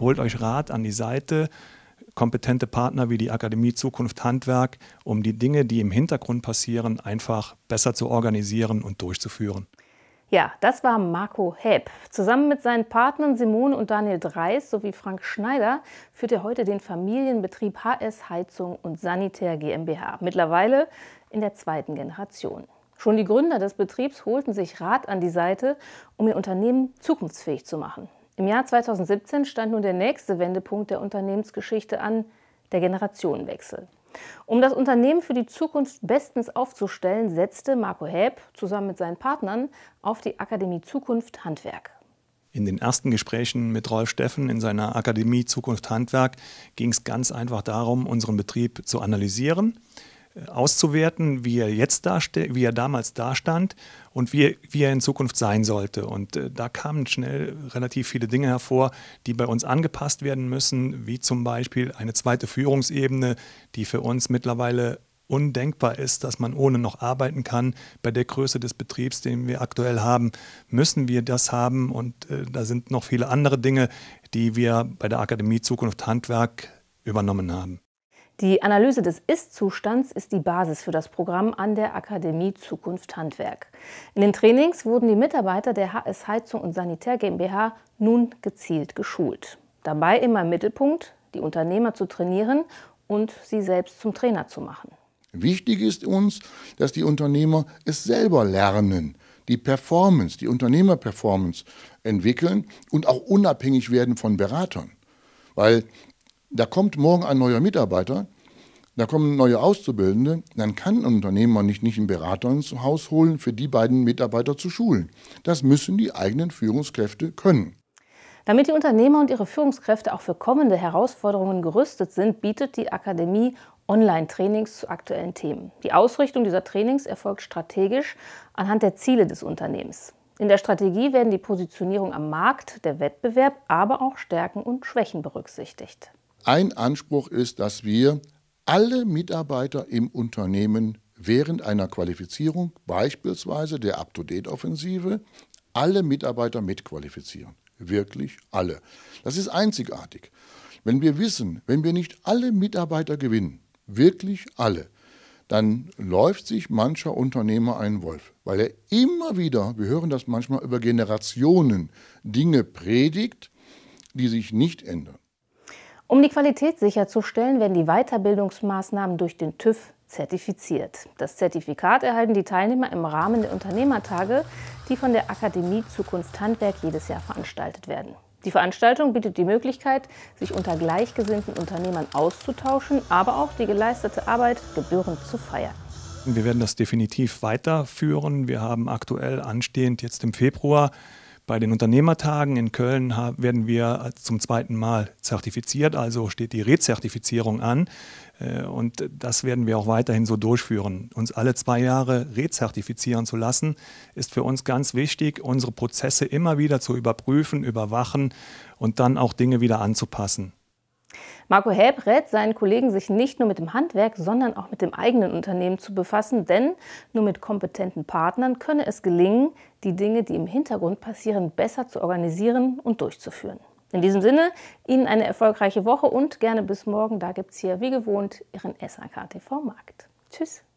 Holt euch Rat an die Seite, kompetente Partner wie die Akademie Zukunft Handwerk, um die Dinge, die im Hintergrund passieren, einfach besser zu organisieren und durchzuführen. Ja, das war Marco Hepp. Zusammen mit seinen Partnern Simone und Daniel Dreis sowie Frank Schneider führt er heute den Familienbetrieb HS Heizung und Sanitär GmbH, mittlerweile in der zweiten Generation. Schon die Gründer des Betriebs holten sich Rat an die Seite, um ihr Unternehmen zukunftsfähig zu machen. Im Jahr 2017 stand nun der nächste Wendepunkt der Unternehmensgeschichte an, der Generationenwechsel. Um das Unternehmen für die Zukunft bestens aufzustellen, setzte Marco Häb zusammen mit seinen Partnern auf die Akademie Zukunft Handwerk. In den ersten Gesprächen mit Rolf Steffen in seiner Akademie Zukunft Handwerk ging es ganz einfach darum, unseren Betrieb zu analysieren, auszuwerten, wie er jetzt darstellt, wie er damals dastand und wie, wie er in Zukunft sein sollte. Und äh, da kamen schnell relativ viele Dinge hervor, die bei uns angepasst werden müssen, wie zum Beispiel eine zweite Führungsebene, die für uns mittlerweile undenkbar ist, dass man ohne noch arbeiten kann. Bei der Größe des Betriebs, den wir aktuell haben, müssen wir das haben. Und äh, da sind noch viele andere Dinge, die wir bei der Akademie Zukunft Handwerk übernommen haben. Die Analyse des Ist-Zustands ist die Basis für das Programm an der Akademie Zukunft Handwerk. In den Trainings wurden die Mitarbeiter der HS Heizung und Sanitär GmbH nun gezielt geschult. Dabei immer im Mittelpunkt, die Unternehmer zu trainieren und sie selbst zum Trainer zu machen. Wichtig ist uns, dass die Unternehmer es selber lernen, die Performance, die Unternehmerperformance entwickeln und auch unabhängig werden von Beratern. Weil da kommt morgen ein neuer Mitarbeiter, da kommen neue Auszubildende, dann kann ein Unternehmer nicht, nicht einen Berater ins Haus holen, für die beiden Mitarbeiter zu schulen. Das müssen die eigenen Führungskräfte können. Damit die Unternehmer und ihre Führungskräfte auch für kommende Herausforderungen gerüstet sind, bietet die Akademie Online-Trainings zu aktuellen Themen. Die Ausrichtung dieser Trainings erfolgt strategisch anhand der Ziele des Unternehmens. In der Strategie werden die Positionierung am Markt, der Wettbewerb, aber auch Stärken und Schwächen berücksichtigt. Ein Anspruch ist, dass wir alle Mitarbeiter im Unternehmen während einer Qualifizierung, beispielsweise der Up-to-Date-Offensive, alle Mitarbeiter mitqualifizieren. Wirklich alle. Das ist einzigartig. Wenn wir wissen, wenn wir nicht alle Mitarbeiter gewinnen, wirklich alle, dann läuft sich mancher Unternehmer einen Wolf, weil er immer wieder, wir hören das manchmal über Generationen, Dinge predigt, die sich nicht ändern. Um die Qualität sicherzustellen, werden die Weiterbildungsmaßnahmen durch den TÜV zertifiziert. Das Zertifikat erhalten die Teilnehmer im Rahmen der Unternehmertage, die von der Akademie Zukunft Handwerk jedes Jahr veranstaltet werden. Die Veranstaltung bietet die Möglichkeit, sich unter gleichgesinnten Unternehmern auszutauschen, aber auch die geleistete Arbeit gebührend zu feiern. Wir werden das definitiv weiterführen. Wir haben aktuell anstehend jetzt im Februar bei den Unternehmertagen in Köln werden wir äh, zum zweiten Mal zertifiziert, also steht die Rezertifizierung an. Äh, und das werden wir auch weiterhin so durchführen. Uns alle zwei Jahre rezertifizieren zu lassen, ist für uns ganz wichtig, unsere Prozesse immer wieder zu überprüfen, überwachen und dann auch Dinge wieder anzupassen. Marco Helb rät seinen Kollegen, sich nicht nur mit dem Handwerk, sondern auch mit dem eigenen Unternehmen zu befassen, denn nur mit kompetenten Partnern könne es gelingen, die Dinge, die im Hintergrund passieren, besser zu organisieren und durchzuführen. In diesem Sinne, Ihnen eine erfolgreiche Woche und gerne bis morgen. Da gibt es hier wie gewohnt Ihren SAK TV Markt. Tschüss.